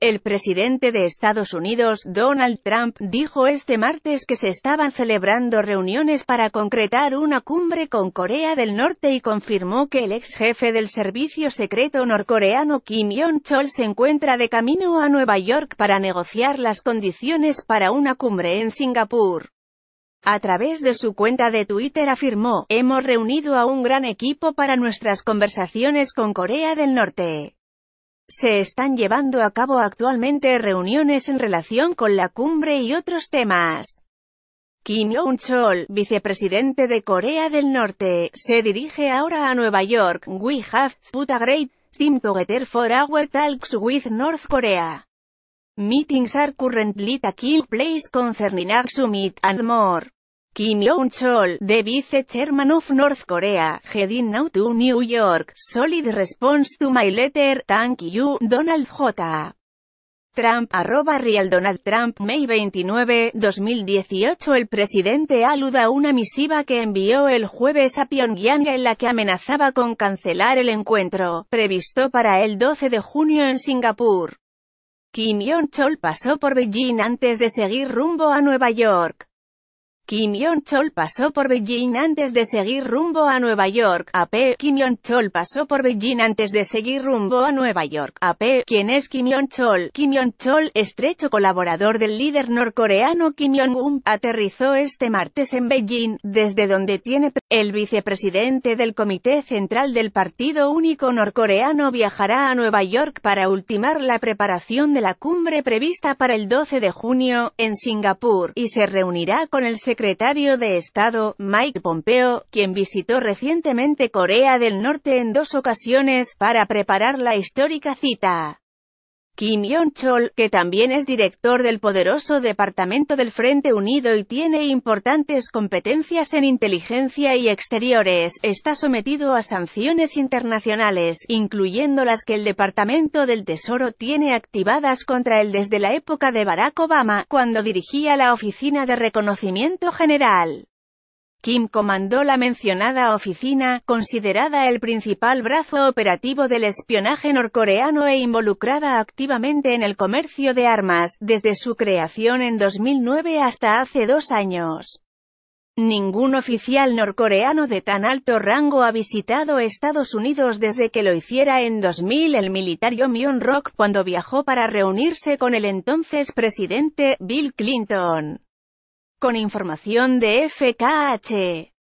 El presidente de Estados Unidos, Donald Trump, dijo este martes que se estaban celebrando reuniones para concretar una cumbre con Corea del Norte y confirmó que el ex jefe del servicio secreto norcoreano Kim Jong-chol se encuentra de camino a Nueva York para negociar las condiciones para una cumbre en Singapur. A través de su cuenta de Twitter afirmó, hemos reunido a un gran equipo para nuestras conversaciones con Corea del Norte. Se están llevando a cabo actualmente reuniones en relación con la cumbre y otros temas. Kim Jong-chol, vicepresidente de Corea del Norte, se dirige ahora a Nueva York. We have put a great team together for our talks with North Korea. Meetings are currently taking place concerning our summit and more. Kim Jong-chol, de vice-chairman of North Korea, heading now to New York, solid response to my letter, thank you, Donald J. Trump, arroba Real Donald Trump, May 29, 2018 El presidente aluda a una misiva que envió el jueves a Pyongyang en la que amenazaba con cancelar el encuentro, previsto para el 12 de junio en Singapur. Kim Jong-chol pasó por Beijing antes de seguir rumbo a Nueva York. Kim Jong-chol pasó por Beijing antes de seguir rumbo a Nueva York, AP. Kim Jong-chol pasó por Beijing antes de seguir rumbo a Nueva York, AP. ¿Quién es Kim Jong-chol? Kim Jong-chol, estrecho colaborador del líder norcoreano Kim Jong-un, aterrizó este martes en Beijing, desde donde tiene el vicepresidente del Comité Central del Partido Único Norcoreano viajará a Nueva York para ultimar la preparación de la cumbre prevista para el 12 de junio, en Singapur, y se reunirá con el secretario secretario de Estado, Mike Pompeo, quien visitó recientemente Corea del Norte en dos ocasiones, para preparar la histórica cita. Kim Yong-chol, que también es director del poderoso Departamento del Frente Unido y tiene importantes competencias en inteligencia y exteriores, está sometido a sanciones internacionales, incluyendo las que el Departamento del Tesoro tiene activadas contra él desde la época de Barack Obama, cuando dirigía la Oficina de Reconocimiento General. Kim comandó la mencionada oficina, considerada el principal brazo operativo del espionaje norcoreano e involucrada activamente en el comercio de armas, desde su creación en 2009 hasta hace dos años. Ningún oficial norcoreano de tan alto rango ha visitado Estados Unidos desde que lo hiciera en 2000 el militar yon rock cuando viajó para reunirse con el entonces presidente Bill Clinton con información de FKH.